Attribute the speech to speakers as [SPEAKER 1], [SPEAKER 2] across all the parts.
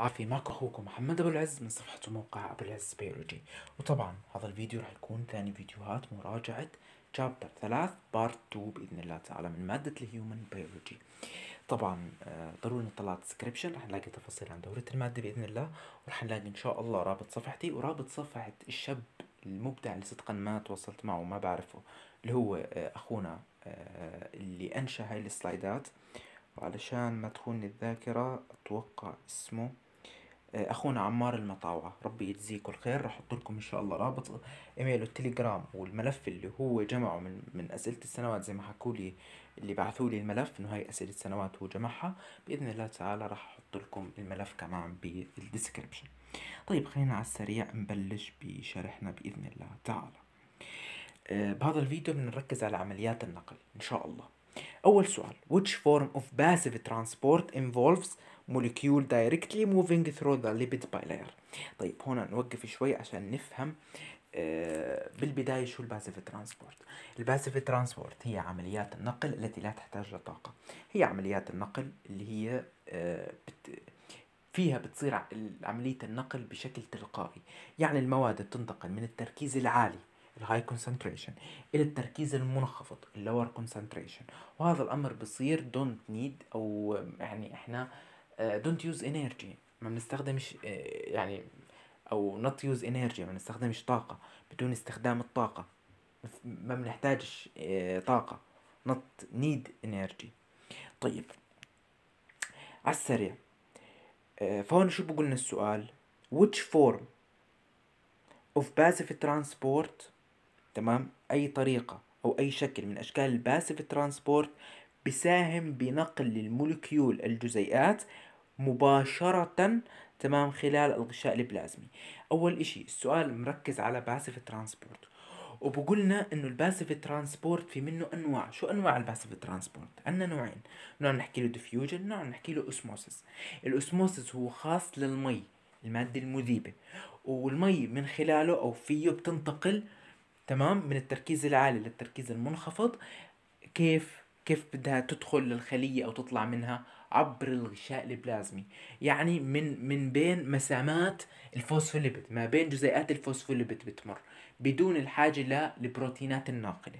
[SPEAKER 1] عافية معكم أخوكم محمد أبو العز من صفحة موقع أبو العز بيولوجي وطبعا هذا الفيديو راح يكون ثاني فيديوهات مراجعة شابتر ثلاث بارت 2 بإذن الله تعالى من مادة الهيومن بيولوجي طبعا آه، ضروري نطلع الديسكربشن راح نلاقي تفاصيل عن دورة المادة بإذن الله وراح نلاقي إن شاء الله رابط صفحتي ورابط صفحة الشاب المبدع اللي صدقا ما تواصلت معه وما بعرفه اللي هو آه، أخونا آه، اللي أنشأ هاي السلايدات وعلشان ما تخوني الذاكرة أتوقع اسمه اخونا عمار المطاوعه ربي يجزيه كل خير راح احط لكم ان شاء الله رابط ايميله التليجرام والملف اللي هو جمعه من من اسئله السنوات زي ما حكوا لي اللي بعثوا لي الملف انه هاي اسئله السنوات هو جمعها باذن الله تعالى راح احط لكم الملف كمان بالديسكربشن طيب خلينا على السريع نبلش بشرحنا باذن الله تعالى آه، بهذا الفيديو بنركز على عمليات النقل ان شاء الله اول سؤال which form of passive transport involves molecule دايركتلي موفينج ثرو ذا ليبيد bilayer طيب هنا نوقف شوي عشان نفهم آه، بالبداية شو الباسيف ترانسبورت الباسيف ترانسبورت هي عمليات النقل التي لا تحتاج لطاقة هي عمليات النقل اللي هي آه، بت... فيها بتصير عملية النقل بشكل تلقائي يعني المواد بتنتقل من التركيز العالي الهاي كونسنتريشن الى التركيز المنخفض اللور كونسنتريشن وهذا الامر بصير دونت نيد او يعني احنا آه دونت يوز انرجي ما بنستخدمش آه، يعني او نوت يوز انرجي ما بنستخدمش طاقه بدون استخدام الطاقه ما بنحتاجش آه، طاقه نوت نيد انرجي طيب على السريع آه، فهون شو بقولنا السؤال which form of passive transport تمام أي طريقة أو أي شكل من أشكال الباسيف ترانسبورت بساهم بنقل المولكيول الجزيئات مباشرة تمام خلال الغشاء البلازمي أول إشي السؤال مركز على باسف ترانسبورت وبقولنا انه الباسف ترانسبورت في منه انواع شو انواع الباسف ترانسبورت عندنا نوعين نوع نحكي له ديفيوجن نوع نحكي له اسموسس الاسموسس هو خاص للمي المادة المذيبة والمي من خلاله او فيه بتنتقل تمام من التركيز العالي للتركيز المنخفض كيف كيف بدها تدخل للخلية أو تطلع منها عبر الغشاء البلازمي يعني من من بين مسامات الفوسفوليبيد ما بين جزيئات الفوسفوليبيد بتمر بدون الحاجة للبروتينات الناقلة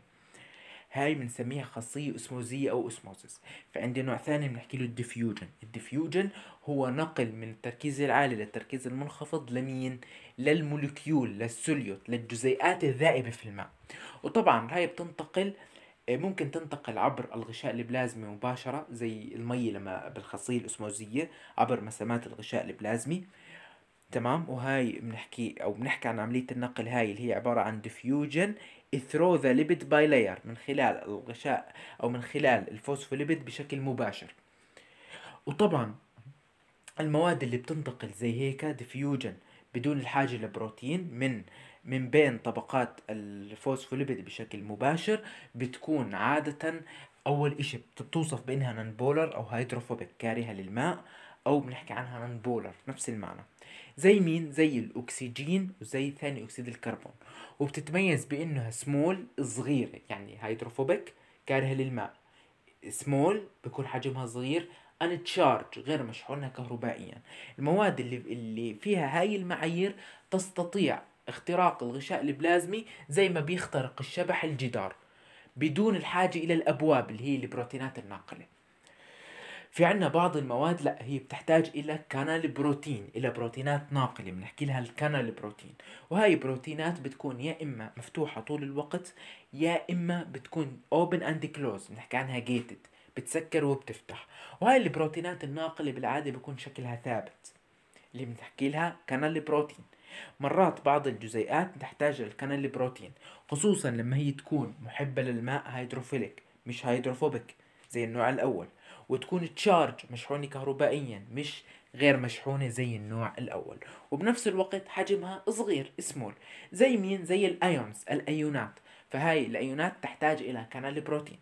[SPEAKER 1] هاي بنسميها خاصية اسموزية او اسموزس فعندي نوع ثاني بنحكي له الديفيوجن الديفيوجن هو نقل من التركيز العالي للتركيز المنخفض لمين للمولكيول للسوليوت للجزيئات الذائبة في الماء وطبعا هاي بتنتقل إيه، ممكن تنتقل عبر الغشاء البلازمي مباشرة زي المي لما بالخاصية الأسموزية عبر مسامات الغشاء البلازمي تمام وهاي بنحكي أو بنحكي عن عملية النقل هاي اللي هي عبارة عن diffusion through the lipid bilayer من خلال الغشاء أو من خلال الفوسفوليبيد بشكل مباشر وطبعا المواد اللي بتنتقل زي هيك diffusion بدون الحاجة لبروتين من من بين طبقات الفوسفوليبيد بشكل مباشر بتكون عادة أول إشي بتوصف بأنها نانبولر أو هيدروفوبيك كارهة للماء أو بنحكي عنها نانبولر نفس المعنى زي مين؟ زي الأكسجين وزي ثاني أكسيد الكربون وبتتميز بأنها سمول صغيرة يعني هيدروفوبيك كارهة للماء سمول بكون حجمها صغير ان تشارج غير مشحونة كهربائيا المواد اللي اللي فيها هاي المعايير تستطيع اختراق الغشاء البلازمي زي ما بيخترق الشبح الجدار بدون الحاجة إلى الأبواب اللي هي البروتينات الناقلة في عنا بعض المواد لا هي بتحتاج إلى كانال بروتين إلى بروتينات ناقلة بنحكي لها الكانال بروتين وهي بروتينات بتكون يا إما مفتوحة طول الوقت يا إما بتكون open and close بنحكي عنها gated بتسكر وبتفتح وهي البروتينات الناقلة بالعادة بيكون شكلها ثابت اللي بنحكي لها كانال بروتين مرات بعض الجزيئات تحتاج للكنال بروتين خصوصا لما هي تكون محبة للماء هيدروفيليك مش هيدروفوبيك زي النوع الأول وتكون تشارج مشحونة كهربائيا مش غير مشحونة زي النوع الأول وبنفس الوقت حجمها صغير سمول زي مين زي الأيونز الأيونات فهاي الأيونات تحتاج إلى كنال بروتين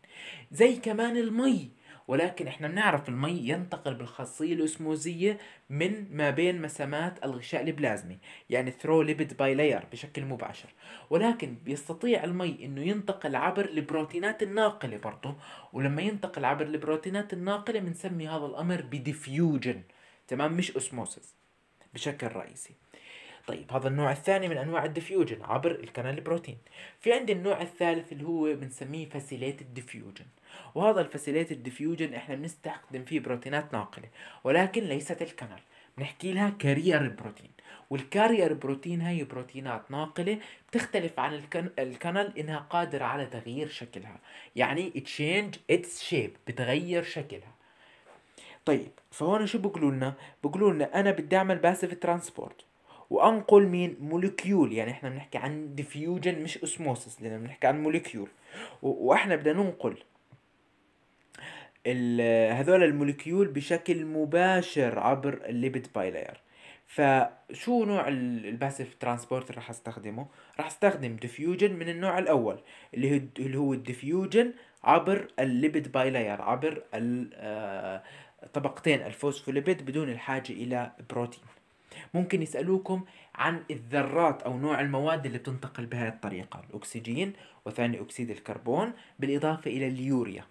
[SPEAKER 1] زي كمان المي ولكن احنا بنعرف المي ينتقل بالخاصية الأسموزية من ما بين مسامات الغشاء البلازمي يعني ثرو ليبيد باي لاير بشكل مباشر ولكن بيستطيع المي انه ينتقل عبر البروتينات الناقلة برضه ولما ينتقل عبر البروتينات الناقلة بنسمي هذا الأمر بديفيوجن تمام مش أسموسيس بشكل رئيسي طيب هذا النوع الثاني من انواع الديفيوجن عبر الكنال بروتين في عندي النوع الثالث اللي هو بنسميه فاسيليتد ديفيوجن وهذا الفاسيليت الديفيوجن احنا بنستخدم فيه بروتينات ناقله ولكن ليست الكنال بنحكي لها كارير بروتين والكارير بروتين هي بروتينات ناقله بتختلف عن الكنال الكنل انها قادره على تغيير شكلها يعني تشينج اتس شيب بتغير شكلها طيب فهون شو بقولوا لنا بقولوا لنا انا بدي اعمل باسف ترانسبورت وانقل مين مولكيول يعني احنا بنحكي عن ديفيوجن مش اسموسس لان بنحكي عن مولكيول واحنا بدنا ننقل هذول المولكيول بشكل مباشر عبر الليبيد بايلاير فشو نوع الباسيف ترانسبورت اللي راح استخدمه راح استخدم ديفيوجن من النوع الاول اللي هو الديفيوجن عبر الليبيد بايلاير عبر آه، طبقتين الفوسفوليبيد بدون الحاجه الى بروتين ممكن يسألوكم عن الذرات أو نوع المواد اللي بتنتقل بهذه الطريقة الأكسجين وثاني أكسيد الكربون بالإضافة إلى اليوريا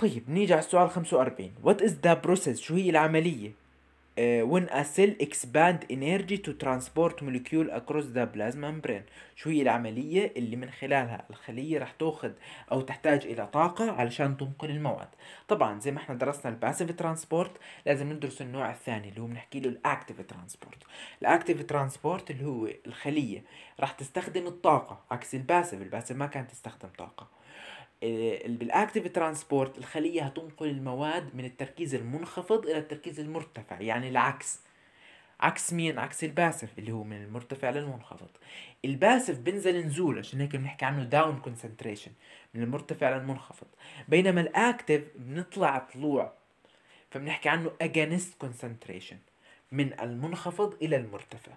[SPEAKER 1] طيب نيجي على السؤال 45 وات از ذا بروسيس شو هي العمليه آه، when a cell expand energy to transport molecule across the plasma membrane شو هي العملية اللي من خلالها الخلية رح تأخذ أو تحتاج إلى طاقة علشان تنقل المواد طبعا زي ما احنا درسنا الباسيف ترانسبورت لازم ندرس النوع الثاني اللي هو بنحكي له الاكتيف ترانسبورت الاكتيف ترانسبورت اللي هو الخلية رح تستخدم الطاقة عكس الباسيف الباسيف ما كانت تستخدم طاقة آه، بالاكتيف ترانسبورت الخليه هتنقل المواد من التركيز المنخفض الى التركيز المرتفع يعني العكس عكس مين عكس الباسف اللي هو من المرتفع للمنخفض الباسف بنزل نزول عشان هيك بنحكي عنه داون كونسنتريشن من المرتفع للمنخفض بينما الاكتف بنطلع طلوع فبنحكي عنه اجانست كونسنتريشن من المنخفض الى المرتفع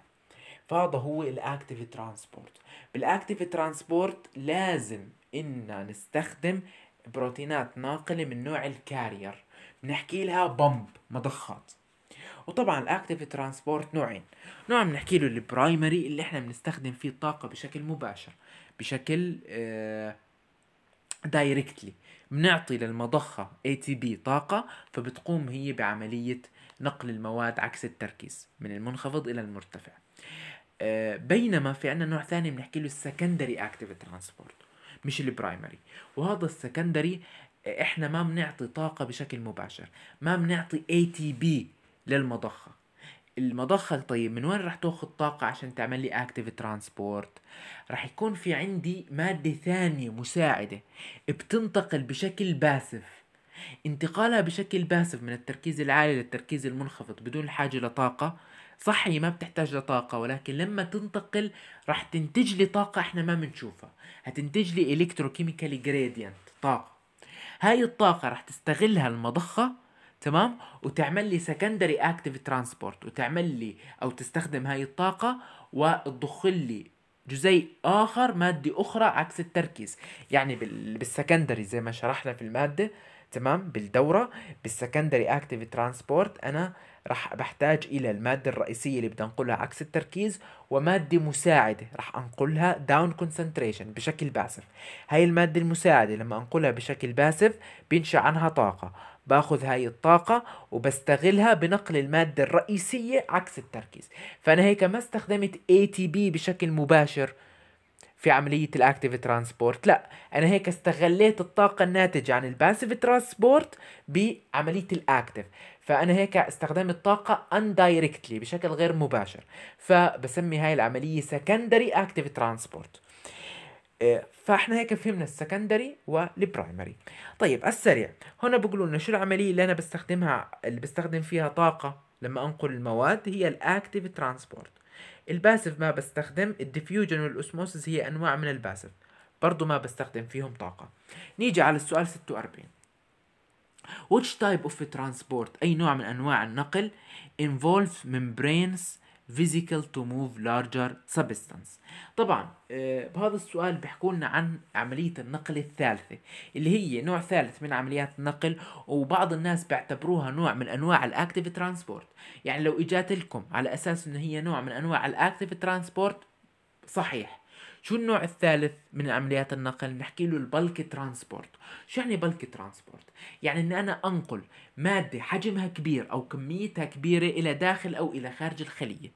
[SPEAKER 1] فهذا هو الاكتيف ترانسبورت بالاكتيف ترانسبورت لازم إن نستخدم بروتينات ناقلة من نوع الكارير بنحكي لها بمب مضخات وطبعا الاكتيف ترانسبورت نوعين نوع بنحكي له البرايمري اللي احنا بنستخدم فيه الطاقة بشكل مباشر بشكل آه، دايركتلي بنعطي للمضخة اي تي بي طاقة فبتقوم هي بعملية نقل المواد عكس التركيز من المنخفض إلى المرتفع آه، بينما في عندنا نوع ثاني بنحكي له السكندري اكتيف ترانسبورت مش البرايمري وهذا السكندري احنا ما بنعطي طاقة بشكل مباشر ما بنعطي اي تي بي للمضخة المضخة طيب من وين رح تاخذ طاقة عشان تعمل لي اكتيف ترانسبورت رح يكون في عندي مادة ثانية مساعدة بتنتقل بشكل باسف انتقالها بشكل باسف من التركيز العالي للتركيز المنخفض بدون الحاجة لطاقة صح هي ما بتحتاج لطاقة ولكن لما تنتقل راح تنتج لي طاقة احنا ما بنشوفها هتنتج لي الكتروكيميكال جريدينت طاقة هاي الطاقة راح تستغلها المضخة تمام وتعمل لي سكندري اكتيف ترانسبورت وتعمل لي او تستخدم هاي الطاقة وتضخ لي جزيء اخر مادة اخرى عكس التركيز يعني بالسكندري زي ما شرحنا في المادة تمام بالدوره بالسكندري اكتيف ترانسبورت انا راح بحتاج الى الماده الرئيسيه اللي بدي انقلها عكس التركيز وماده مساعده راح انقلها داون كونسنتريشن بشكل باسف هاي الماده المساعده لما انقلها بشكل باسف بينشا عنها طاقه باخذ هاي الطاقة وبستغلها بنقل المادة الرئيسية عكس التركيز فأنا هيك ما استخدمت ATP بشكل مباشر في عملية الاكتيف ترانسبورت لا انا هيك استغليت الطاقة الناتجة عن الباسيف ترانسبورت بعملية الاكتيف فانا هيك استخدمت طاقة اندايركتلي بشكل غير مباشر فبسمي هاي العملية سكندري اكتيف ترانسبورت فاحنا هيك فهمنا السكندري والبرايمري طيب السريع هنا بقولوا لنا شو العمليه اللي انا بستخدمها اللي بستخدم فيها طاقه لما انقل المواد هي الاكتيف ترانسبورت الباسف ما بستخدم الديفيوجن والأسموسس هي أنواع من الباسف برضو ما بستخدم فيهم طاقة نيجي على السؤال 46 Which type of transport أي نوع من أنواع النقل involves membranes physical to move larger substance طبعا آه، بهذا السؤال بحكولنا عن عملية النقل الثالثة اللي هي نوع ثالث من عمليات النقل وبعض الناس بيعتبروها نوع من أنواع الأكتيف ترانسبورت يعني لو إجات لكم على أساس أنه هي نوع من أنواع الأكتيف ترانسبورت صحيح شو النوع الثالث من عمليات النقل بنحكي له البلك ترانسبورت شو يعني بلك ترانسبورت يعني ان انا انقل ماده حجمها كبير او كميتها كبيره الى داخل او الى خارج الخليه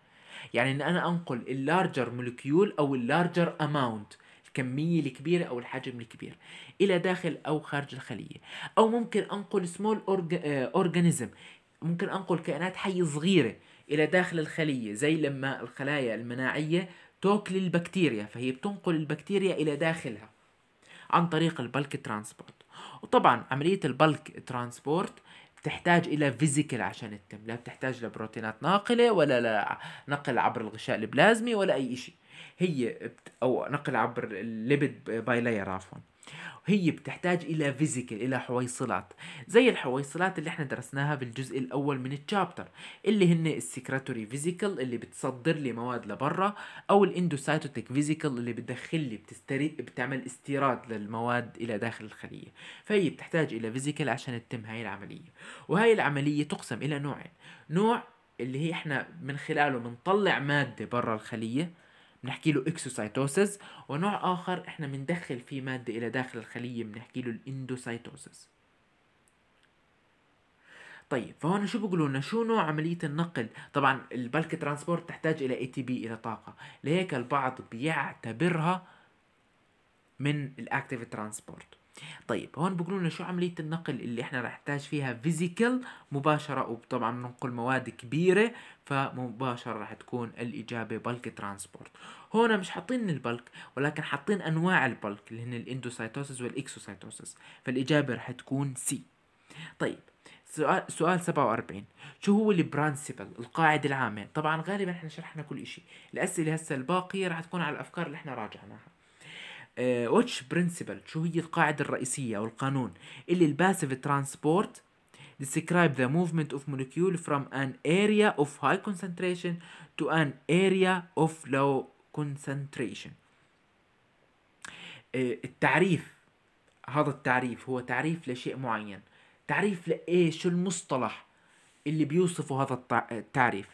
[SPEAKER 1] يعني ان انا انقل اللارجر مولكيول او اللارجر اماونت الكمية الكبيرة أو الحجم الكبير إلى داخل أو خارج الخلية أو ممكن أنقل سمول أورجانيزم آه، ممكن أنقل كائنات حية صغيرة إلى داخل الخلية زي لما الخلايا المناعية تاكل البكتيريا فهي بتنقل البكتيريا إلى داخلها عن طريق البلك ترانسبورت وطبعا عملية البلك ترانسبورت بتحتاج الى فيزيكال عشان تتم لا بتحتاج لبروتينات ناقله ولا نقل عبر الغشاء البلازمي ولا اي شيء هي بت... او نقل عبر الليبيد لاير عفوا هي بتحتاج الى فيزيكال الى حويصلات زي الحويصلات اللي احنا درسناها بالجزء الاول من التشابتر اللي هن السكريتوري فيزيكال اللي بتصدر لي مواد لبرا او الاندوسايتوتيك فيزيكال اللي بتدخل لي بتستري... بتعمل استيراد للمواد الى داخل الخليه فهي بتحتاج الى فيزيكال عشان تتم هاي العمليه وهي العمليه تقسم الى نوعين نوع اللي هي احنا من خلاله بنطلع ماده برا الخليه بنحكي له اكسوسايتوسيس ونوع اخر احنا بندخل فيه ماده الى داخل الخليه بنحكي له الاندوسايتوسيس طيب فهون شو بيقولوا لنا شو نوع عمليه النقل طبعا البلك ترانسبورت تحتاج الى اي تي بي الى طاقه لهيك البعض بيعتبرها من الاكتيف ترانسبورت طيب هون بيقولوا لنا شو عمليه النقل اللي احنا رح نحتاج فيها فيزيكال مباشره وطبعا بننقل مواد كبيره فمباشره رح تكون الاجابه بلك ترانسبورت هون مش حاطين البلك ولكن حاطين انواع البلك اللي هن الاندوسايتوسيس والاكسوسايتوسيس فالاجابه رح تكون سي طيب سؤال سؤال 47 شو هو البرانسيبل القاعدة العامة طبعا غالبا احنا شرحنا كل شيء الأسئلة هسه الباقية رح تكون على الأفكار اللي احنا راجعناها واتش آه، برنسبل شو هي القاعدة الرئيسية أو القانون اللي الباسيف ترانسبورت describe the movement of molecule from an area of high concentration to an area of low concentration آه، التعريف هذا التعريف هو تعريف لشيء معين تعريف لإيش المصطلح اللي بيوصفه هذا التعريف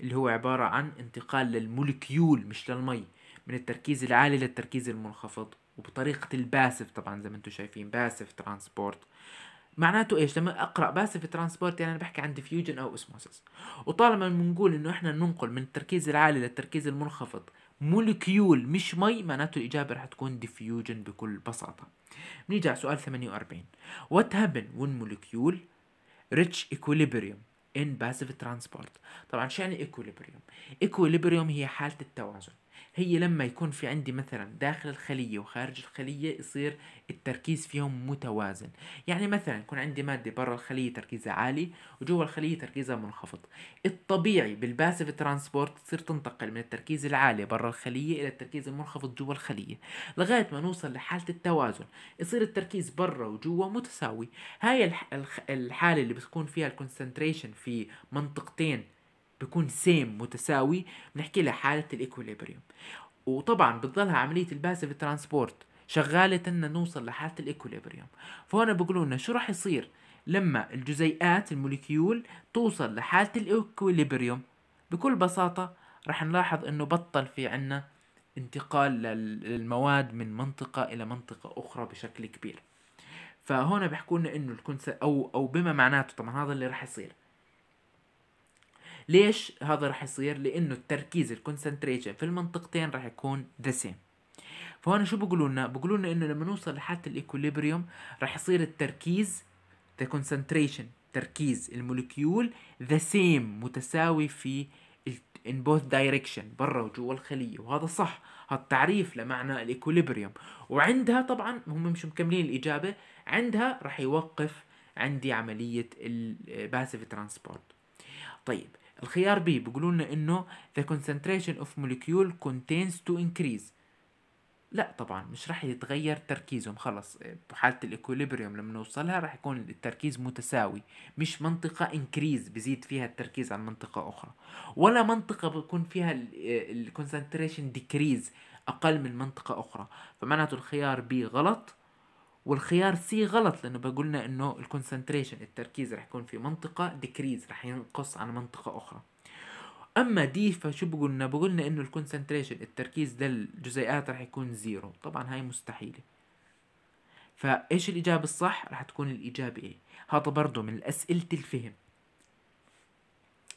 [SPEAKER 1] اللي هو عبارة عن انتقال للمولكيول مش للمي من التركيز العالي للتركيز المنخفض وبطريقة الباسف طبعا زي ما انتم شايفين باسف ترانسبورت معناته ايش لما اقرا باسف ترانسبورت يعني انا بحكي عن ديفيوجن او اسموسس وطالما بنقول انه احنا ننقل من التركيز العالي للتركيز المنخفض مولكيول مش مي معناته الاجابه رح تكون ديفيوجن بكل بساطه بنيجي على سؤال 48 وات هابن وين مولكيول ريتش ايكوليبريوم ان باسف ترانسبورت طبعا شو يعني ايكوليبريوم ايكوليبريوم هي حاله التوازن هي لما يكون في عندي مثلا داخل الخلية وخارج الخلية يصير التركيز فيهم متوازن يعني مثلا يكون عندي مادة برا الخلية تركيزها عالي وجوا الخلية تركيزها منخفض الطبيعي بالباسف ترانسبورت تصير تنتقل من التركيز العالي برا الخلية إلى التركيز المنخفض جوا الخلية لغاية ما نوصل لحالة التوازن يصير التركيز برا وجوا متساوي هاي الحالة اللي بتكون فيها الكونسنتريشن في منطقتين بيكون سيم متساوي بنحكي لها حالة الإيكوليبريوم وطبعا بتضلها عملية الباسف ترانسبورت شغالة إن نوصل لحالة الإيكوليبريوم فهنا بيقولوا لنا شو راح يصير لما الجزيئات الموليكيول توصل لحالة الإيكوليبريوم بكل بساطة راح نلاحظ إنه بطل في عنا انتقال للمواد من منطقة إلى منطقة أخرى بشكل كبير فهون بيحكوا لنا إنه الكونسبت أو أو بما معناته طبعا هذا اللي راح يصير ليش هذا رح يصير لانه التركيز الكونسنتريشن في المنطقتين رح يكون ذا سيم فهون شو بيقولوا لنا بيقولوا لنا انه لما نوصل لحاله الايكوليبريوم رح يصير التركيز ذا كونسنتريشن تركيز المولكيول ذا سيم متساوي في ان بوث دايركشن برا وجوا الخلية وهذا صح هالتعريف لمعنى الإيكوليبريوم وعندها طبعا هم مش مكملين الإجابة عندها رح يوقف عندي عملية الباسيف ترانسبورت طيب الخيار بي بيقولوا لنا انه the concentration of molecule contains to increase لا طبعا مش راح يتغير تركيزهم خلص بحالة الإكوليبريوم لما نوصلها راح يكون التركيز متساوي مش منطقة انكريز بزيد فيها التركيز عن منطقة أخرى ولا منطقة بيكون فيها الكونسنتريشن ديكريز أقل من منطقة أخرى فمعناته الخيار بي غلط والخيار سي غلط لانه بقولنا انه الكونسنتريشن التركيز رح يكون في منطقه ديكريز رح ينقص عن منطقه اخرى اما دي فشو بقولنا بقولنا انه الكونسنتريشن التركيز للجزيئات رح يكون زيرو طبعا هاي مستحيله فايش الاجابه الصح رح تكون الاجابه ايه هذا برضه من اسئله الفهم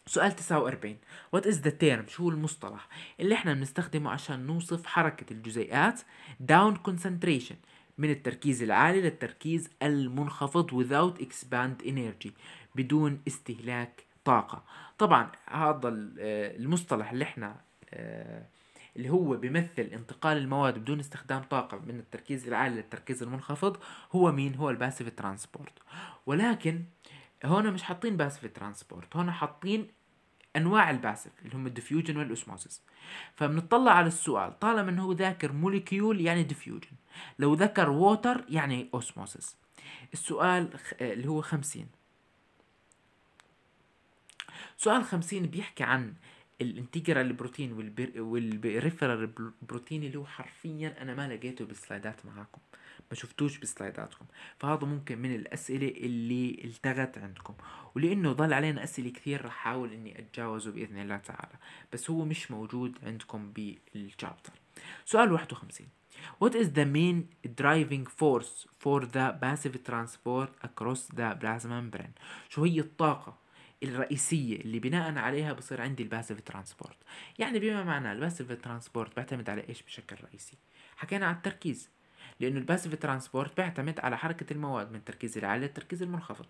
[SPEAKER 1] سؤال 49 وات از ذا تيرم شو المصطلح اللي احنا بنستخدمه عشان نوصف حركة الجزيئات داون concentration من التركيز العالي للتركيز المنخفض without expand energy بدون استهلاك طاقة طبعا هذا آه، المصطلح اللي احنا آه، اللي هو بيمثل انتقال المواد بدون استخدام طاقة من التركيز العالي للتركيز المنخفض هو مين هو الباسف ترانسبورت ولكن هنا مش حاطين باسف ترانسبورت هنا حاطين انواع الباسف اللي هم الديفيوجن والاسموسيس فبنطلع على السؤال طالما انه هو ذاكر موليكيول يعني ديفيوجن لو ذكر ووتر يعني أوسموسس السؤال آه، اللي هو خمسين سؤال خمسين بيحكي عن الانتجرال بروتين والبريفرال بروتين اللي هو حرفيا انا ما لقيته بالسلايدات معاكم ما شفتوش بسلايداتكم فهذا ممكن من الاسئله اللي التغت عندكم ولانه ضل علينا اسئله كثير رح احاول اني اتجاوزه باذن الله تعالى بس هو مش موجود عندكم بالشابتر سؤال 51 What is the main driving force for the passive transport across the plasma membrane شو هي الطاقة الرئيسية اللي بناء عليها بصير عندي الباسيف ترانسبورت يعني بما معناه الباسيف ترانسبورت بعتمد على ايش بشكل رئيسي حكينا على التركيز لانه الباسيف ترانسبورت بيعتمد على حركه المواد من التركيز العالي للتركيز المنخفض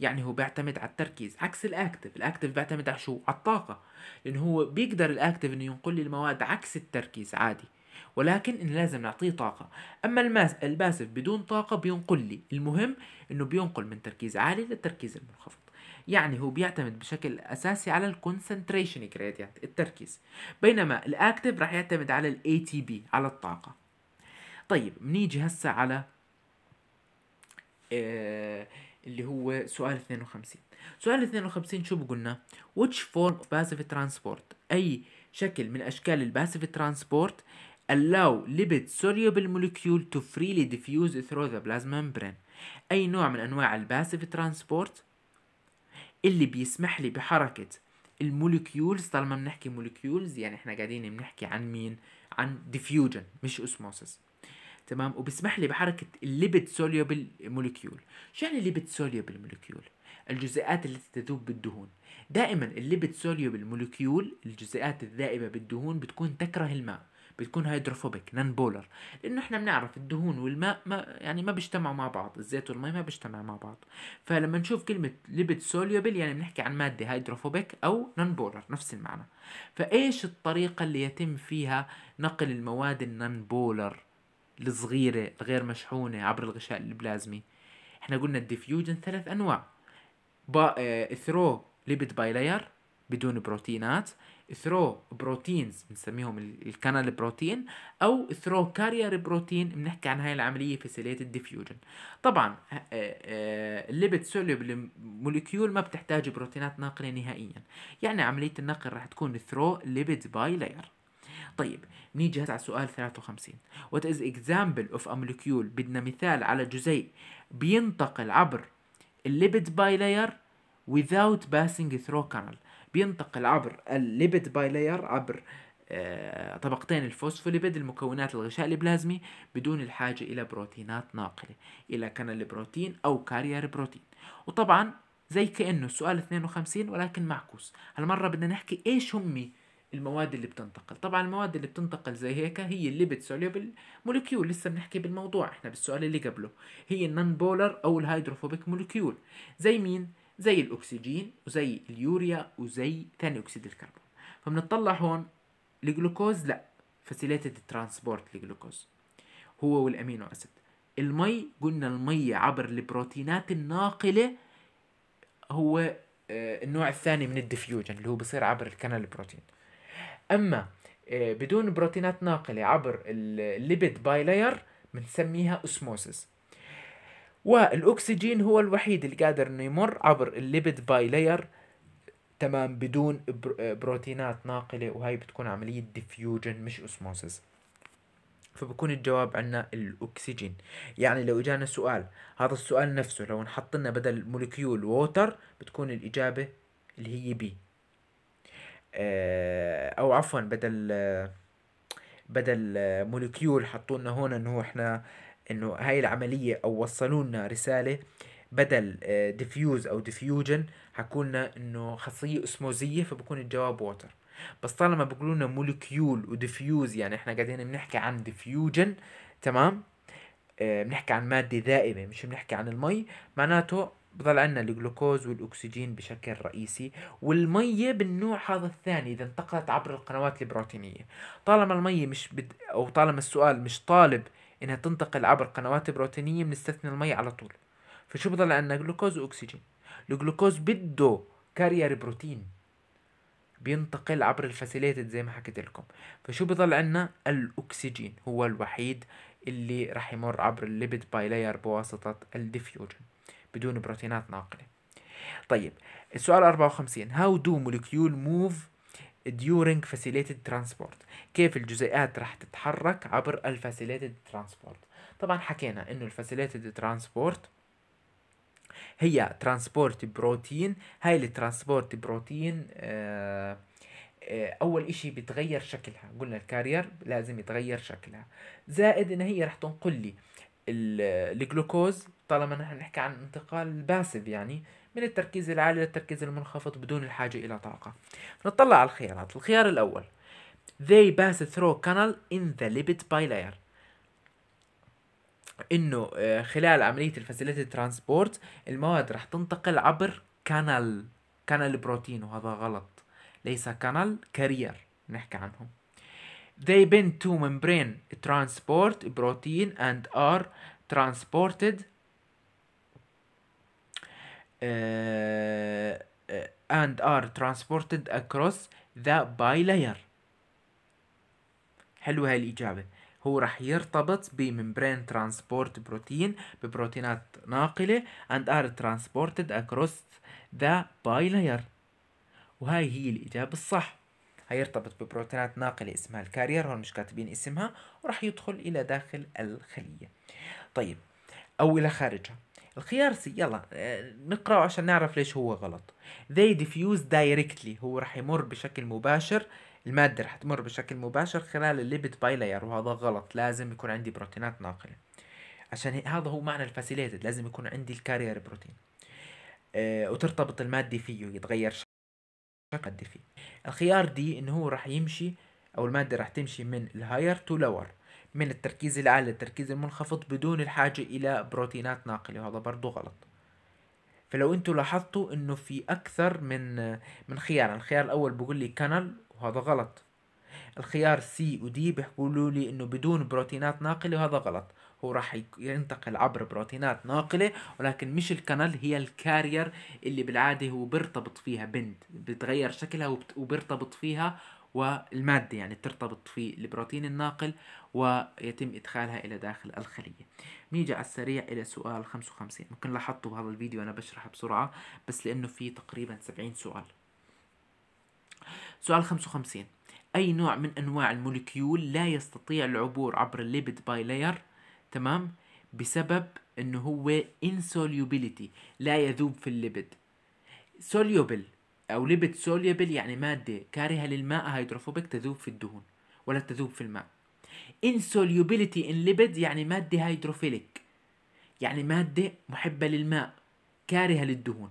[SPEAKER 1] يعني هو بيعتمد على التركيز عكس الاكتف الاكتف بيعتمد على شو على الطاقه لانه هو بيقدر الاكتف انه ينقل لي المواد عكس التركيز عادي ولكن إن لازم نعطيه طاقة أما الماس الباسف بدون طاقة بينقل لي المهم إنه بينقل من تركيز عالي للتركيز المنخفض يعني هو بيعتمد بشكل أساسي على الكونسنتريشن جريدينت التركيز بينما الأكتف راح يعتمد على الاي تي بي على الطاقة طيب بنيجي هسا على آه، اللي هو سؤال 52 سؤال 52 شو بقولنا which form of passive transport اي شكل من اشكال الباسيف ترانسبورت allow lipid soluble molecule to freely diffuse through the plasma membrane أي نوع من أنواع الباسيف ترانسبورت اللي بيسمح لي بحركة الموليكيولز طالما بنحكي موليكيولز يعني احنا قاعدين بنحكي عن مين عن diffusion مش osmosis تمام وبيسمح لي بحركة الليبيد سوليوبل موليكيول شو يعني الليبيد سوليوبل موليكيول الجزيئات التي تذوب بالدهون دائما الليبيد سوليوبل موليكيول الجزيئات الذائبة بالدهون بتكون تكره الماء بتكون هيدروفوبيك نان بولر لانه احنا بنعرف الدهون والماء ما يعني ما بيجتمعوا مع بعض الزيت والمي ما بيجتمعوا مع بعض فلما نشوف كلمه ليبيد سوليوبل يعني بنحكي عن ماده هيدروفوبيك او نان بولر نفس المعنى فايش الطريقه اللي يتم فيها نقل المواد النان بولر الصغيره الغير مشحونه عبر الغشاء البلازمي احنا قلنا الديفيوجن ثلاث انواع با اه ثرو ليبيد لاير بدون بروتينات ثرو بروتينز بنسميهم الكانال بروتين او ثرو كارير بروتين بنحكي عن هاي العمليه في سليه الديفيوجن طبعا آه، آه، الليبيد سوليبل موليكيول ما بتحتاج بروتينات ناقله نهائيا يعني عمليه النقل راح تكون ثرو ليبيد باي لاير طيب نيجي هسه على سؤال 53 what is example of a molecule بدنا مثال على جزيء بينتقل عبر الليبيد باي لاير without passing through canal بينتقل عبر الليبيد باي لاير عبر آه، طبقتين الفوسفوليبيد المكونات الغشاء البلازمي بدون الحاجة إلى بروتينات ناقلة إلى كنل بروتين أو كارير بروتين وطبعا زي كأنه السؤال 52 ولكن معكوس هالمرة بدنا نحكي إيش هم المواد اللي بتنتقل طبعا المواد اللي بتنتقل زي هيك هي الليبيد سوليوبل مولكيول لسه بنحكي بالموضوع احنا بالسؤال اللي قبله هي النون بولر او الهيدروفوبيك مولكيول زي مين زي الأكسجين وزي اليوريا وزي ثاني أكسيد الكربون فبنطلع هون الجلوكوز لا فاسيليتد ترانسبورت للجلوكوز هو والأمينو أسيد المي قلنا المي عبر البروتينات الناقلة هو آه، النوع الثاني من الديفيوجن اللي هو بصير عبر الكنال بروتين أما آه، بدون بروتينات ناقلة عبر الليبيد باي لاير بنسميها اسموسس والاكسجين هو الوحيد اللي قادر انه يمر عبر الليبيد باي لاير تمام بدون بروتينات ناقله وهي بتكون عمليه ديفيوجن مش اسموسيس فبكون الجواب عنا الاكسجين يعني لو اجانا سؤال هذا السؤال نفسه لو نحط لنا بدل مولكيول ووتر بتكون الاجابه اللي هي بي آه، او عفوا بدل بدل مولكيول حطوا لنا هون انه احنا انه هاي العملية او وصلوا لنا رسالة بدل ديفيوز آه، او ديفيوجن حكوا لنا انه خاصية اسموزية فبكون الجواب ووتر بس طالما بقولوا لنا مولكيول وديفيوز يعني احنا قاعدين بنحكي عن ديفيوجن تمام آه، بنحكي عن مادة ذائبة مش بنحكي عن المي معناته بضل عندنا الجلوكوز والأكسجين بشكل رئيسي والمية بالنوع هذا الثاني إذا انتقلت عبر القنوات البروتينية طالما المية مش بد... أو طالما السؤال مش طالب انها تنتقل عبر قنوات بروتينية بنستثني المي على طول فشو بضل عندنا جلوكوز واكسجين الجلوكوز بده كارير بروتين بينتقل عبر الفاسيليتد زي ما حكيت لكم فشو بضل عندنا الاكسجين هو الوحيد اللي راح يمر عبر الليبيد لاير بواسطة الديفيوجن بدون بروتينات ناقلة طيب السؤال 54 هاو دو molecule موف during facilitated transport كيف الجزيئات رح تتحرك عبر الفاسيليتد ترانسبورت طبعا حكينا انه الفاسيليتد ترانسبورت هي ترانسبورت بروتين هاي الترانسبورت بروتين آه، آه، اول اشي بتغير شكلها قلنا الكارير لازم يتغير شكلها زائد ان هي رح تنقل لي الجلوكوز طالما نحن نحكي عن انتقال باسف يعني من التركيز العالي للتركيز المنخفض بدون الحاجة إلى طاقة نطلع على الخيارات الخيار الأول they pass through canal in the lipid bilayer انه آه، خلال عملية الفاسيليتي ترانسبورت المواد راح تنتقل عبر كانال كانال بروتين وهذا غلط ليس كانال كارير نحكي عنهم they bend to membrane transport protein and are transported آه، آه، and are transported across the bilayer حلوة هاي الإجابة هو راح يرتبط بممبرين ترانسبورت بروتين ببروتينات ناقلة and are transported across the bilayer وهاي هي الإجابة الصح هيرتبط ببروتينات ناقلة اسمها الكارير هون مش كاتبين اسمها وراح يدخل إلى داخل الخلية طيب أو إلى خارجها الخيار سي يلا آه، نقراه عشان نعرف ليش هو غلط they diffuse directly هو راح يمر بشكل مباشر المادة راح تمر بشكل مباشر خلال الليبت باي لاير وهذا غلط لازم يكون عندي بروتينات ناقلة عشان هذا هو معنى الفاسيليتد لازم يكون عندي الكارير بروتين أه وترتبط المادة فيه يتغير شكل فيه الخيار دي انه هو راح يمشي او المادة راح تمشي من الهاير تو لور من التركيز العالي للتركيز المنخفض بدون الحاجة إلى بروتينات ناقلة وهذا برضو غلط فلو انتوا لاحظتوا انه في اكثر من من خيار يعني الخيار الاول بقول لي كانال وهذا غلط الخيار سي ودي بيقولوا لي انه بدون بروتينات ناقله وهذا غلط هو راح ينتقل عبر بروتينات ناقله ولكن مش الكانال هي الكارير اللي بالعاده هو بيرتبط فيها بنت بتغير شكلها وبيرتبط فيها والمادة يعني ترتبط في البروتين الناقل ويتم إدخالها إلى داخل الخلية نيجي على السريع إلى سؤال 55 ممكن لاحظتوا بهذا الفيديو أنا بشرحه بسرعة بس لأنه في تقريبا 70 سؤال سؤال 55 أي نوع من أنواع الموليكيول لا يستطيع العبور عبر الليبيد باي لاير تمام بسبب أنه هو insolubility لا يذوب في الليبيد soluble أو ليبت سوليبل يعني مادة كارهة للماء هيدروفوبيك تذوب في الدهون ولا تذوب في الماء insolubility in ليبيد يعني مادة هيدروفيليك يعني مادة محبة للماء كارهة للدهون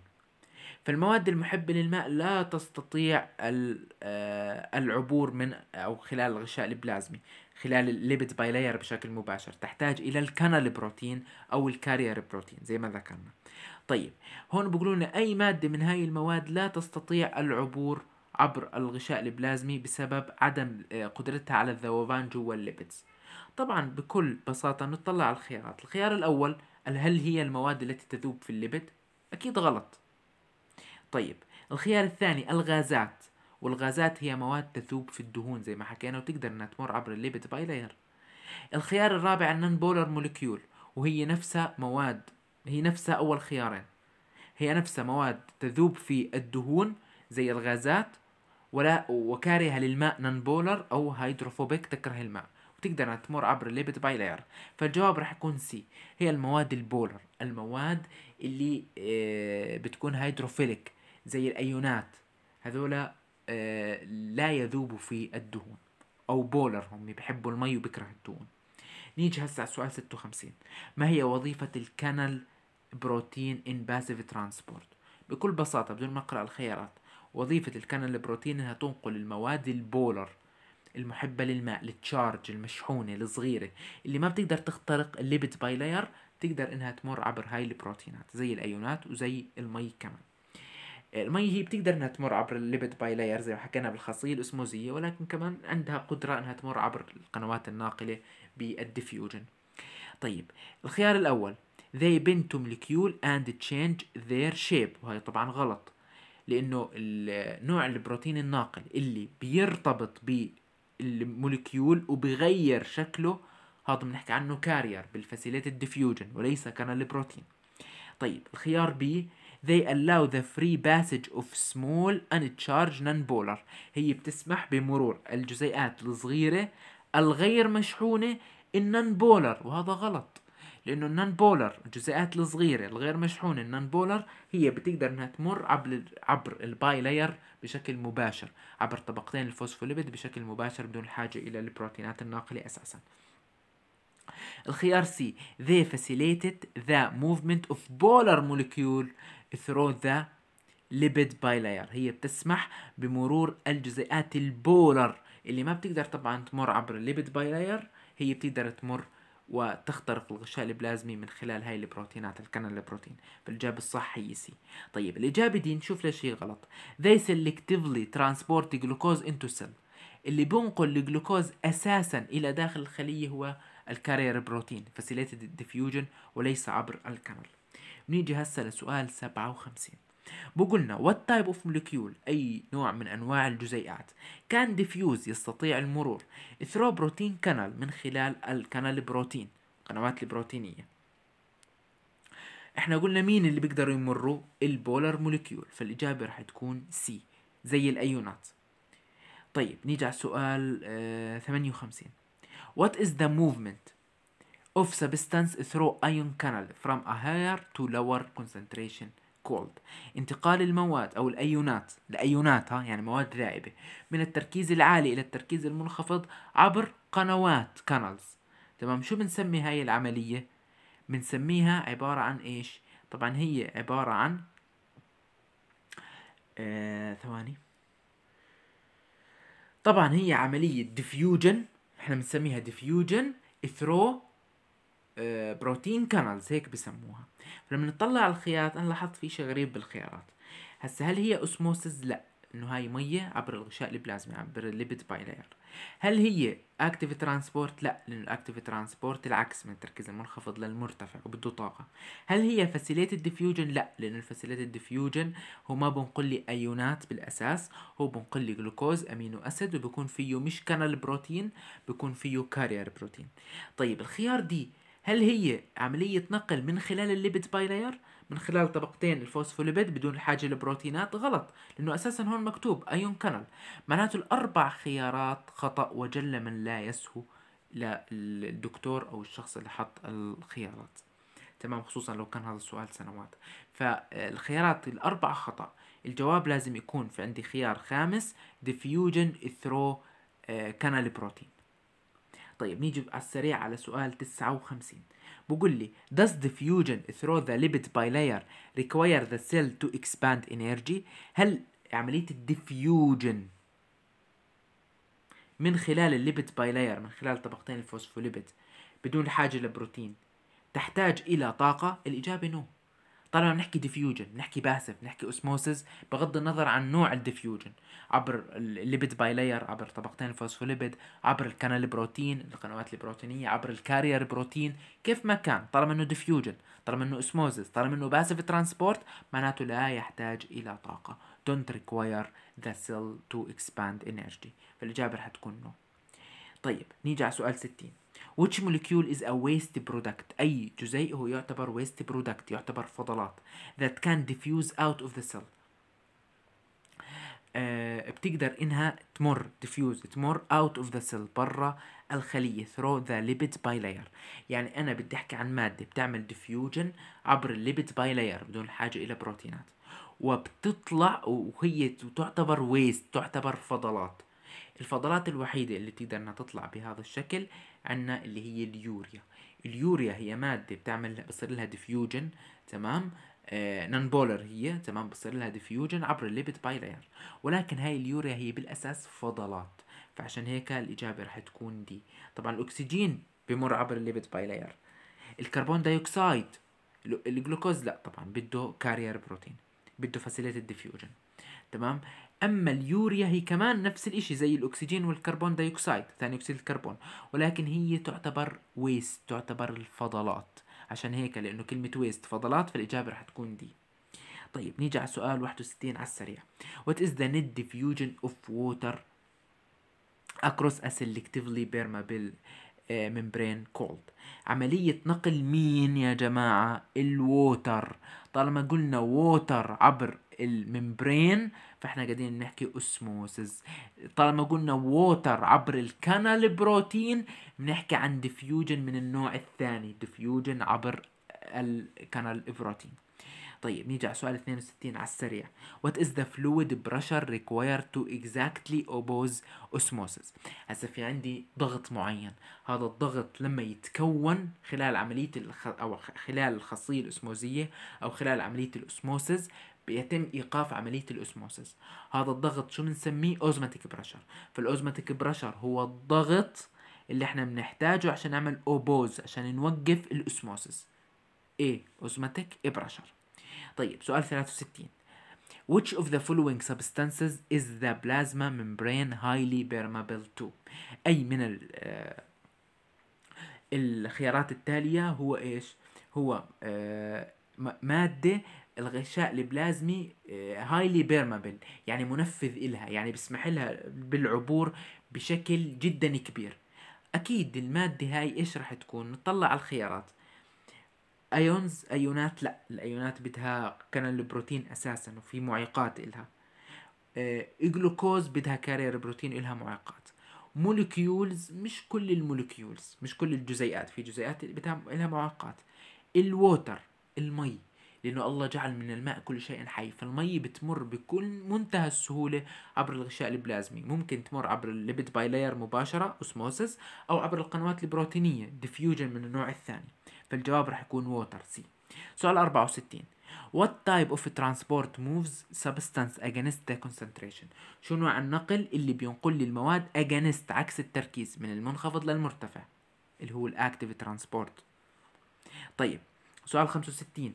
[SPEAKER 1] فالمواد المحبة للماء لا تستطيع آه، العبور من أو خلال الغشاء البلازمي خلال الليبيد باي بشكل مباشر تحتاج إلى الكنال بروتين أو الكارير بروتين زي ما ذكرنا طيب هون بيقولوا لنا أي مادة من هاي المواد لا تستطيع العبور عبر الغشاء البلازمي بسبب عدم آه، قدرتها على الذوبان جوا الليبيدز طبعا بكل بساطة نطلع على الخيارات الخيار الأول هل هي المواد التي تذوب في الليبيد؟ أكيد غلط طيب الخيار الثاني الغازات والغازات هي مواد تذوب في الدهون زي ما حكينا وتقدر انها تمر عبر الليبيد باي لاير الخيار الرابع النون بولر موليكيول وهي نفسها مواد هي نفسها أول خيارين هي نفسها مواد تذوب في الدهون زي الغازات ولا وكارهة للماء نانبولر أو هيدروفوبيك تكره الماء وتقدر انها تمر عبر الليبت باي لاير فالجواب راح يكون سي هي المواد البولر المواد اللي آه، بتكون هيدروفيليك زي الايونات هذولا آه، لا يذوبوا في الدهون او بولر هم بيحبوا المي وبيكره الدهون نيجي هسه على سؤال 56 ما هي وظيفة الكنل بروتين انبازيف ترانسبورت بكل بساطة بدون ما اقرأ الخيارات وظيفة الكنال البروتين انها تنقل المواد البولر المحبة للماء للتشارج المشحونة الصغيرة اللي ما بتقدر تخترق الليبت باي لاير تقدر انها تمر عبر هاي البروتينات زي الايونات وزي المي كمان المي هي بتقدر انها تمر عبر الليبت باي لاير زي ما حكينا بالخاصيه الاسموزيه ولكن كمان عندها قدره انها تمر عبر القنوات الناقله بالديفيوجن طيب الخيار الاول they bend to molecule and change their shape وهي طبعا غلط لانه نوع البروتين الناقل اللي بيرتبط بالموليكيول وبغير شكله هذا بنحكي عنه كارير بالفاسيليت ديفيوجن وليس كان بروتين طيب الخيار بي they allow the free passage of small uncharged non-polar هي بتسمح بمرور الجزيئات الصغيرة الغير مشحونة النون بولر وهذا غلط لانه النان بولر الجزيئات الصغيره الغير مشحونه النان بولر هي بتقدر انها تمر عبر عبر الباي لاير بشكل مباشر عبر طبقتين الفوسفوليبيد بشكل مباشر بدون الحاجه الى البروتينات الناقله اساسا الخيار سي they facilitated the movement of polar molecule through the lipid bilayer هي بتسمح بمرور الجزيئات البولر اللي ما بتقدر طبعا تمر عبر الليبيد بايلاير هي بتقدر تمر وتخترق الغشاء البلازمي من خلال هاي البروتينات الكنال البروتين فالجاب الصح هي سي طيب الإجابة دي نشوف ليش هي غلط they selectively transport glucose into cell اللي بنقل الجلوكوز أساسا إلى داخل الخلية هو الكارير بروتين فسيليتد ديفيوجن وليس عبر الكنال بنيجي هسه لسؤال 57 بقولنا what type of molecule اي نوع من انواع الجزيئات كان ديفيوز يستطيع المرور ثرو بروتين كانال من خلال الكانال بروتين قنوات البروتينيه احنا قلنا مين اللي بيقدروا يمروا البولر موليكيول فالاجابه راح تكون سي زي الايونات طيب نيجي على السؤال آه 58 What is the movement of substance through ion canal from a higher to lower concentration كولد انتقال المواد أو الأيونات الأيونات ها يعني مواد ذائبة من التركيز العالي إلى التركيز المنخفض عبر قنوات كانلز تمام شو بنسمي هاي العملية بنسميها عبارة عن إيش طبعا هي عبارة عن آه ثواني طبعا هي عملية ديفيوجن احنا بنسميها ديفيوجن ثرو آه، بروتين كانلز هيك بسموها فلما نطلع على الخيارات انا لاحظت في شيء غريب بالخيارات هسا هل هي اسموسز لا انه هاي ميه عبر الغشاء البلازمي عبر الليبيد بايلير هل هي اكتيف ترانسبورت لا لانه الاكتيف ترانسبورت العكس من التركيز المنخفض للمرتفع وبده طاقه هل هي فاسيليت الديفيوجن لا لانه الفاسيليت الديفيوجن هو ما بنقل لي ايونات بالاساس هو بنقل لي جلوكوز امينو اسيد وبكون فيه مش كانال بروتين بكون فيه كارير بروتين طيب الخيار دي هل هي عملية نقل من خلال الليبيد بايلاير من خلال طبقتين الفوسفوليبيد بدون الحاجة للبروتينات غلط لأنه أساسا هون مكتوب أيون كانال معناته الأربع خيارات خطأ وجل من لا يسهو للدكتور أو الشخص اللي حط الخيارات تمام خصوصا لو كان هذا السؤال سنوات فالخيارات الأربع خطأ الجواب لازم يكون في عندي خيار خامس diffusion through كانال آه، بروتين طيب نيجي على السريع على سؤال 59 بقول لي does diffusion through the lipid bilayer require the cell to expand energy هل عملية الديفيوجن من خلال باي بايلاير من خلال طبقتين الفوسفوليبت بدون حاجة لبروتين تحتاج إلى طاقة الإجابة نو no. طالما بنحكي ديفيوجن بنحكي باسف بنحكي اسموسز بغض النظر عن نوع الديفيوجن عبر الليبيد باي لاير عبر طبقتين الفوسفوليبيد عبر الكنال بروتين القنوات البروتينيه عبر الكارير بروتين كيف ما كان طالما انه ديفيوجن طالما انه اسموسز طالما انه باسف ترانسبورت معناته لا يحتاج الى طاقه don't require the cell to expand energy فالاجابه رح تكون نو طيب نيجي على سؤال 60 which molecule is a waste product أي جزيء هو يعتبر waste product يعتبر فضلات that can diffuse out of the cell آه بتقدر انها تمر diffuse تمر out of the cell برا الخلية through the lipid bilayer يعني انا بدي احكي عن مادة بتعمل diffusion عبر lipid bilayer بدون حاجة الى بروتينات وبتطلع وهي تعتبر waste تعتبر فضلات الفضلات الوحيدة اللي بتقدر انها تطلع بهذا الشكل عنا اللي هي اليوريا اليوريا هي مادة بتعمل بصير لها ديفيوجن تمام آه نون بولر هي تمام بصير لها ديفيوجن عبر الليبت باي لاير ولكن هاي اليوريا هي بالاساس فضلات فعشان هيك الاجابه رح تكون دي طبعا الاكسجين بمر عبر الليبت باي لاير الكربون دايوكسيد الجلوكوز لا طبعا بده كارير بروتين بده فاسيليتد ديفيوجن تمام اما اليوريا هي كمان نفس الاشي زي الاكسجين والكربون دايوكسيد ثاني اكسيد الكربون ولكن هي تعتبر ويست تعتبر الفضلات عشان هيك لانه كلمة ويست فضلات فالاجابة رح تكون دي طيب نيجي على سؤال 61 على السريع What is the net diffusion of water across a selectively permeable آه، membrane cold عملية نقل مين يا جماعة الووتر طالما قلنا ووتر عبر الممبرين فاحنا قاعدين نحكي اسموسز طالما قلنا ووتر عبر الكنال بروتين بنحكي عن ديفيوجن من النوع الثاني ديفيوجن عبر الكنال بروتين طيب نيجي على سؤال 62 على السريع وات از ذا فلويد بريشر ريكوايرد تو اكزاكتلي اوبوز اوسموسيس هسه في عندي ضغط معين هذا الضغط لما يتكون خلال عمليه الخ... او خلال الخاصيه الاسموزيه او خلال عمليه الاسموسيس بيتم ايقاف عمليه الاوسموسس هذا الضغط شو بنسميه اوزماتيك بريشر فالاوزماتيك بريشر هو الضغط اللي احنا بنحتاجه عشان نعمل اوبوز عشان نوقف الاوسموسس ايه اوزماتيك بريشر طيب سؤال 63 Which of the following substances is the plasma membrane highly permeable to? أي من ال آه، الخيارات التالية هو إيش؟ هو آه، ماده الغشاء البلازمي آه، هايلي بيرمابل يعني منفذ إلها يعني بيسمح لها بالعبور بشكل جدا كبير أكيد المادة هاي إيش راح تكون نطلع على الخيارات أيونز أيونات لا الأيونات بدها كان البروتين أساسا وفي معيقات إلها أه جلوكوز بدها كارير بروتين إلها معيقات مولكيولز مش كل المولكيولز مش كل الجزيئات في جزيئات بدها إلها معيقات الووتر المي لأنه الله جعل من الماء كل شيء حي فالمي بتمر بكل منتهى السهولة عبر الغشاء البلازمي ممكن تمر عبر الليبيد باي لاير مباشرة أسموسس أو عبر القنوات البروتينية ديفيوجن من النوع الثاني فالجواب راح يكون ووتر سي سؤال 64 What type of transport moves substance against the concentration؟ شو نوع النقل اللي بينقل لي المواد against عكس التركيز من المنخفض للمرتفع اللي هو الاكتيف ترانسبورت طيب سؤال 65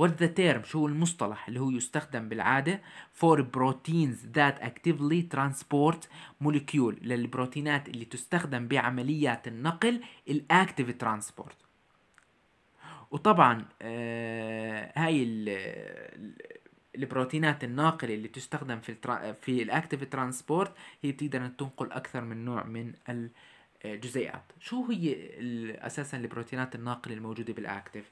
[SPEAKER 1] What the term شو المصطلح اللي هو يستخدم بالعادة for proteins that actively transport molecule للبروتينات اللي تستخدم بعمليات النقل الاكتيف ترانسبورت وطبعا آه هاي البروتينات الناقلة اللي تستخدم في الترا في الاكتيف ترانسبورت هي بتقدر تنقل اكثر من نوع من ال جزيئات شو هي اساسا البروتينات الناقله الموجوده بالاكتف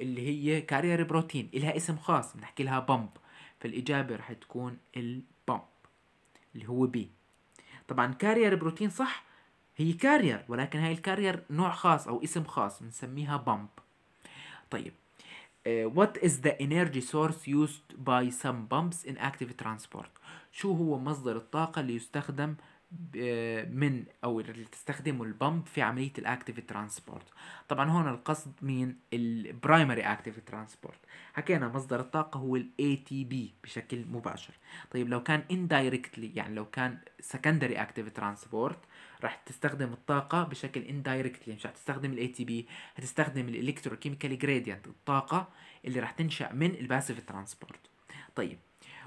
[SPEAKER 1] اللي هي كارير بروتين إلها اسم خاص بنحكي لها بامب فالاجابه رح تكون البامب اللي هو بي طبعا كارير بروتين صح هي كارير ولكن هاي الكارير نوع خاص او اسم خاص بنسميها بامب طيب آه، what is the energy source used by some pumps in active transport شو هو مصدر الطاقة اللي يستخدم من او اللي تستخدمه البمب في عمليه الاكتيف ترانسبورت طبعا هون القصد مين البرايمري اكتيف ترانسبورت حكينا مصدر الطاقه هو الاي تي بي بشكل مباشر طيب لو كان اندايركتلي يعني لو كان سكندري اكتيف ترانسبورت راح تستخدم الطاقه بشكل اندايركتلي يعني مش تستخدم الاي تي بي هتستخدم الالكتروكيميكال جريدينت الطاقه اللي راح تنشا من الباسيف ترانسبورت طيب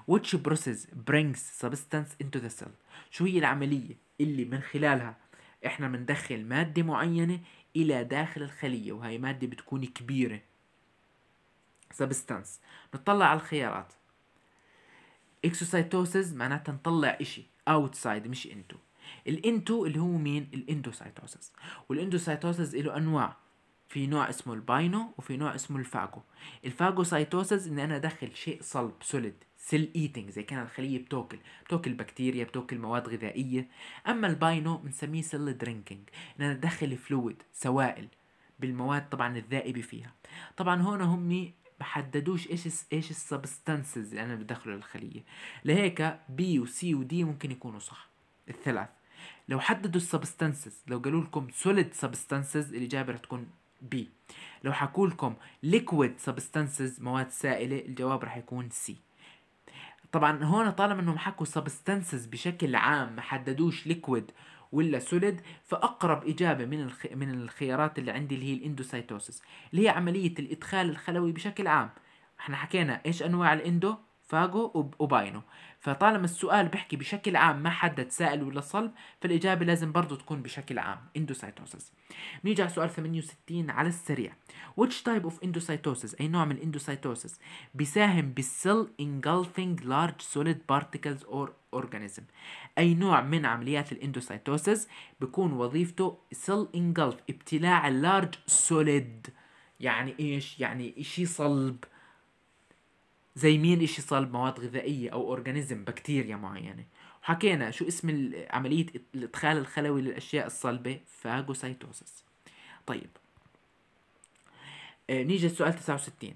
[SPEAKER 1] which process brings substance into the cell شو هي العملية اللي من خلالها احنا بندخل مادة معينة الى داخل الخلية وهي مادة بتكون كبيرة substance نطلع على الخيارات exocytosis معناتها نطلع اشي اوتسايد مش انتو الانتو اللي هو مين الاندوسايتوسس والاندوسايتوسس له انواع في نوع اسمه الباينو وفي نوع اسمه الفاجو الفاجوسايتوسز ان انا ادخل شيء صلب سوليد سيل ايتنج زي كان الخليه بتاكل بتاكل بكتيريا بتاكل مواد غذائيه اما الباينو بنسميه سيل درينكينج ان انا ادخل فلويد سوائل بالمواد طبعا الذائبه فيها طبعا هون هم بحددوش ايش ايش السبستانسز اللي انا بدخله للخليه لهيك بي وسي ودي ممكن يكونوا صح الثلاث لو حددوا السبستانسز لو قالوا لكم سوليد سبستانسز الاجابه رح تكون بي لو حكوا لكم liquid substances مواد سائلة الجواب رح يكون سي طبعا هون طالما انهم حكوا substances بشكل عام ما حددوش liquid ولا سوليد فاقرب اجابه من الخ... من الخيارات اللي عندي اللي هي الاندوسايتوسيس اللي هي عمليه الادخال الخلوي بشكل عام احنا حكينا ايش انواع الاندو فاجو وباينو فطالما السؤال بحكي بشكل عام ما حدا سائل ولا صلب فالإجابة لازم برضه تكون بشكل عام اندوسايتوسيس بنيجي على سؤال 68 على السريع which type of endocytosis أي نوع من endocytosis بيساهم بالcell engulfing large solid particles or organism أي نوع من عمليات الاندوسايتوسيس بيكون وظيفته cell engulf ابتلاع large solid يعني ايش يعني شيء صلب زي مين اشي صلب مواد غذائية او اورجانيزم بكتيريا معينة وحكينا شو اسم عملية الادخال الخلوي للاشياء الصلبة فاجوسايتوسس طيب آه، نيجي لسؤال 69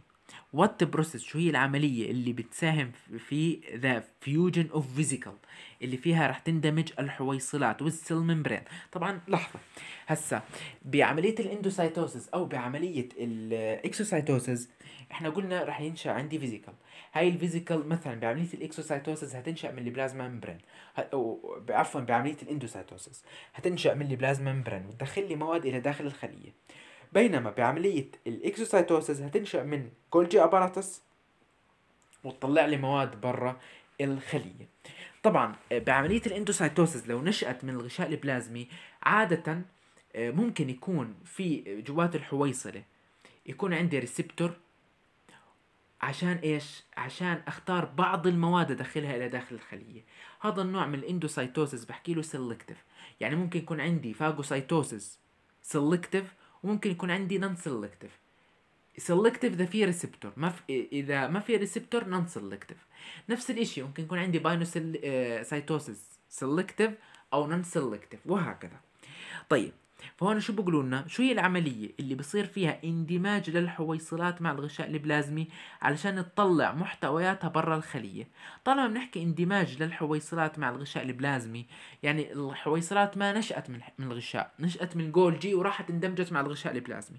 [SPEAKER 1] وات بروسيس شو هي العمليه اللي بتساهم في ذا فيوجن اوف فيزيكال اللي فيها رح تندمج الحويصلات والسيل ممبرين طبعا لحظه هسا بعمليه الاندوسايتوسيس او بعمليه الاكسوسايتوسيس احنا قلنا رح ينشا عندي فيزيكال هاي الفيزيكال مثلا بعمليه الاكسوسايتوسيس هتنشا من البلازما ممبرين عفوا بعمليه الاندوسايتوسيس هتنشا من البلازما ممبرين وتدخل لي مواد الى داخل الخليه بينما بعملية الاكسوسايتوسيس هتنشأ من كولجي أباراتس وتطلع لي مواد برا الخلية طبعا آه، بعملية الاندوسايتوسيس لو نشأت من الغشاء البلازمي عادة آه، ممكن يكون في جوات الحويصلة يكون عندي ريسبتور عشان ايش؟ عشان اختار بعض المواد ادخلها الى داخل الخلية هذا النوع من الاندوسايتوسيس بحكي له سيلكتيف يعني ممكن يكون عندي فاجوسايتوسيس سيلكتيف وممكن يكون عندي نون سيلكتيف سيلكتيف اذا في ريسبتور ما في اذا ما في ريسبتور نون سيلكتيف نفس الشيء ممكن يكون عندي باينوسيل سايتوسيس سيلكتيف او نون سيلكتيف وهكذا طيب فهون شو بيقولوا لنا شو هي العمليه اللي بصير فيها اندماج للحويصلات مع الغشاء البلازمي علشان تطلع محتوياتها برا الخليه طالما بنحكي اندماج للحويصلات مع الغشاء البلازمي يعني الحويصلات ما نشات من من الغشاء نشات من جولجي وراحت اندمجت مع الغشاء البلازمي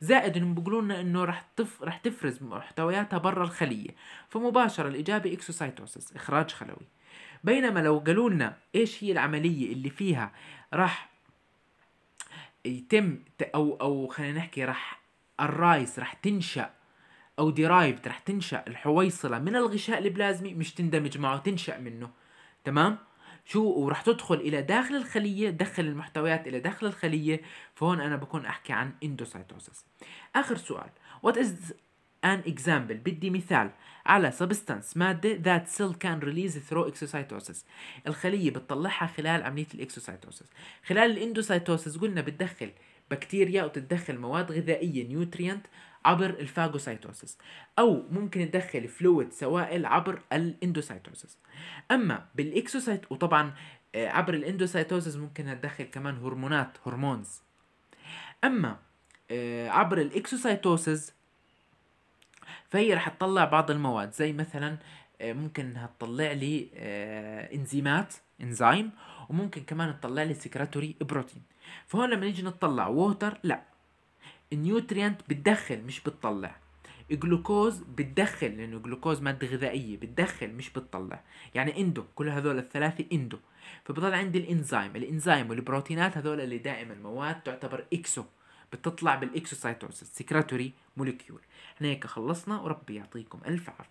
[SPEAKER 1] زائد انهم بيقولوا لنا انه رح تف... رح تفرز محتوياتها برا الخليه فمباشره الاجابه اكسوسايتوسس اخراج خلوي بينما لو قالوا لنا ايش هي العمليه اللي فيها راح يتم او او خلينا نحكي راح الرايس راح تنشا او ديرايفد راح تنشا الحويصله من الغشاء البلازمي مش تندمج معه تنشا منه تمام شو وراح تدخل الى داخل الخليه دخل المحتويات الى داخل الخليه فهون انا بكون احكي عن اندوسايتوسس اخر سؤال وات از an example بدي مثال على substance مادة that cell can release through exocytosis الخلية بتطلعها خلال عملية الاكسوسايتوسيس خلال الاندوسايتوسيس قلنا بتدخل بكتيريا وتتدخل مواد غذائية نيوتريانت عبر الفاجوسايتوسيس او ممكن تدخل فلويد سوائل عبر الاندوسايتوسيس اما بالاكسوسايت وطبعا آه، عبر الاندوسايتوسيس ممكن تدخل كمان هرمونات هرمونز اما آه، عبر الاكسوسايتوسيس فهي رح تطلع بعض المواد زي مثلا آه، ممكن انها تطلع لي آه، انزيمات انزيم وممكن كمان تطلع لي سكرتوري بروتين فهون لما نيجي نطلع ووتر لا النيوتريانت بتدخل مش بتطلع جلوكوز بتدخل لانه جلوكوز ماده غذائيه بتدخل مش بتطلع يعني اندو كل هذول الثلاثه اندو فبضل عندي الانزيم الانزيم والبروتينات هذول اللي دائما مواد تعتبر اكسو بتطلع بالاكسوسايتوسيس سكراتوري موليكيول احنا هيك خلصنا وربي يعطيكم الف عافيه